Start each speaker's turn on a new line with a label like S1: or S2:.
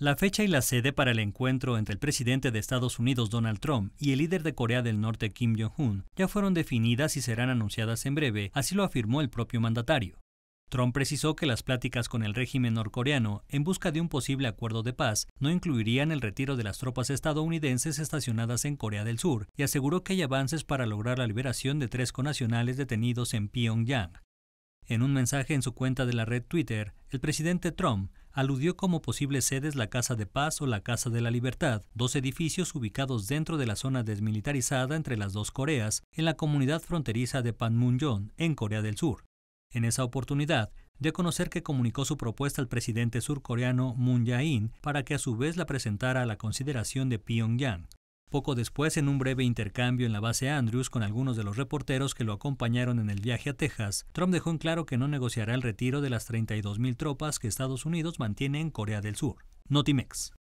S1: La fecha y la sede para el encuentro entre el presidente de Estados Unidos Donald Trump y el líder de Corea del Norte Kim Jong-un ya fueron definidas y serán anunciadas en breve, así lo afirmó el propio mandatario. Trump precisó que las pláticas con el régimen norcoreano en busca de un posible acuerdo de paz no incluirían el retiro de las tropas estadounidenses estacionadas en Corea del Sur y aseguró que hay avances para lograr la liberación de tres conacionales detenidos en Pyongyang. En un mensaje en su cuenta de la red Twitter, el presidente Trump aludió como posibles sedes la Casa de Paz o la Casa de la Libertad, dos edificios ubicados dentro de la zona desmilitarizada entre las dos Coreas, en la comunidad fronteriza de Panmunjom, en Corea del Sur. En esa oportunidad, dio a conocer que comunicó su propuesta al presidente surcoreano Moon Jae-in para que a su vez la presentara a la consideración de Pyongyang. Poco después, en un breve intercambio en la base Andrews con algunos de los reporteros que lo acompañaron en el viaje a Texas, Trump dejó en claro que no negociará el retiro de las 32.000 tropas que Estados Unidos mantiene en Corea del Sur. Notimex.